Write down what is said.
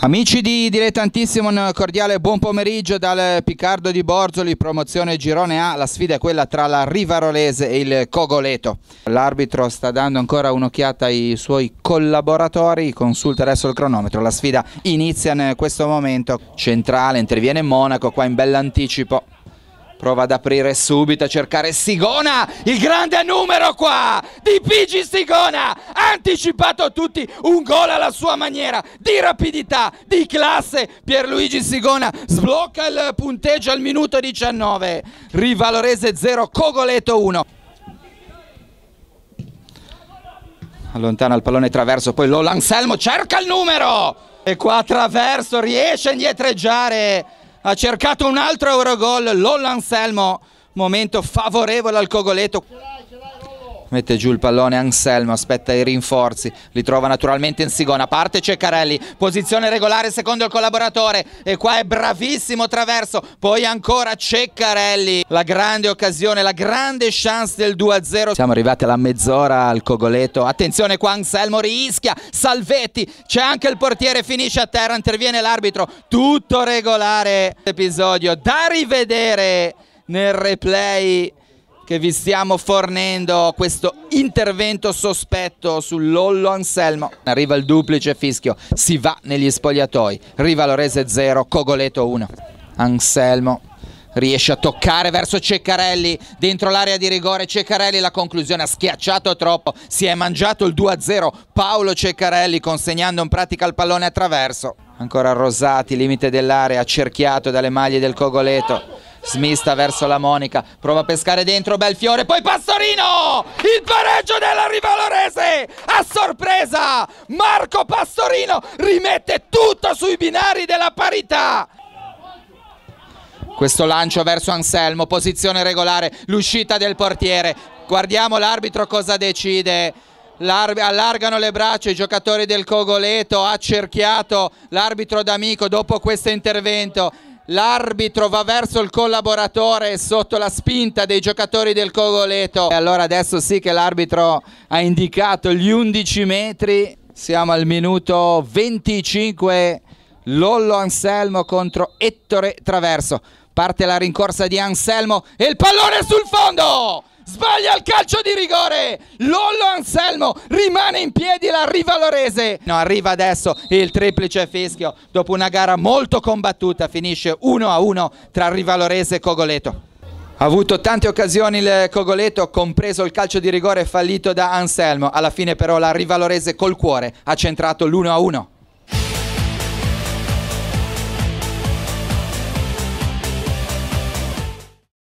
Amici di Dilettantissimo, un cordiale buon pomeriggio dal Piccardo di Borzoli, promozione Girone A, la sfida è quella tra la Rivarolese e il Cogoleto. L'arbitro sta dando ancora un'occhiata ai suoi collaboratori, consulta adesso il cronometro, la sfida inizia in questo momento, centrale interviene Monaco qua in bell'anticipo. Prova ad aprire subito, a cercare Sigona, il grande numero qua di Pigi Sigona, anticipato a tutti, un gol alla sua maniera, di rapidità, di classe, Pierluigi Sigona sblocca il punteggio al minuto 19, Rivalorese 0, Cogoleto 1. Allontana il pallone traverso, poi Lollo Anselmo cerca il numero! E qua traverso riesce a indietreggiare ha cercato un altro Eurogol, Lollo Anselmo, momento favorevole al Cogoleto mette giù il pallone Anselmo, aspetta i rinforzi, li trova naturalmente in Sigona, parte Ceccarelli, posizione regolare secondo il collaboratore e qua è bravissimo Traverso, poi ancora Ceccarelli, la grande occasione, la grande chance del 2-0. Siamo arrivati alla mezz'ora al Cogoleto, attenzione qua Anselmo rischia, Salvetti, c'è anche il portiere, finisce a terra, interviene l'arbitro, tutto regolare episodio, da rivedere nel replay che vi stiamo fornendo questo intervento sospetto sull'Ollo Anselmo. Arriva il duplice fischio, si va negli spogliatoi, Rivalorese 0, Cogoleto 1. Anselmo riesce a toccare verso Ceccarelli dentro l'area di rigore Ceccarelli la conclusione ha schiacciato troppo si è mangiato il 2-0 Paolo Ceccarelli consegnando in pratica il pallone attraverso ancora Rosati limite dell'area cerchiato dalle maglie del Cogoleto smista verso la Monica, prova a pescare dentro Belfiore, poi Pastorino! Il pareggio della Rivalorese! A sorpresa! Marco Pastorino rimette tutto sui binari della parità! Questo lancio verso Anselmo, posizione regolare, l'uscita del portiere. Guardiamo l'arbitro cosa decide allargano le braccia i giocatori del Cogoleto, accerchiato l'arbitro d'amico dopo questo intervento L'arbitro va verso il collaboratore sotto la spinta dei giocatori del Cogoleto. E allora adesso sì che l'arbitro ha indicato gli 11 metri. Siamo al minuto 25. Lollo Anselmo contro Ettore Traverso. Parte la rincorsa di Anselmo e il pallone sul fondo! sbaglia il calcio di rigore. Lollo Anselmo rimane in piedi la Rivalorese. No, arriva adesso il triplice fischio. Dopo una gara molto combattuta finisce 1 a 1 tra Rivalorese e Cogoleto. Ha avuto tante occasioni il Cogoleto, compreso il calcio di rigore fallito da Anselmo. Alla fine però la Rivalorese col cuore ha centrato l'1-1. a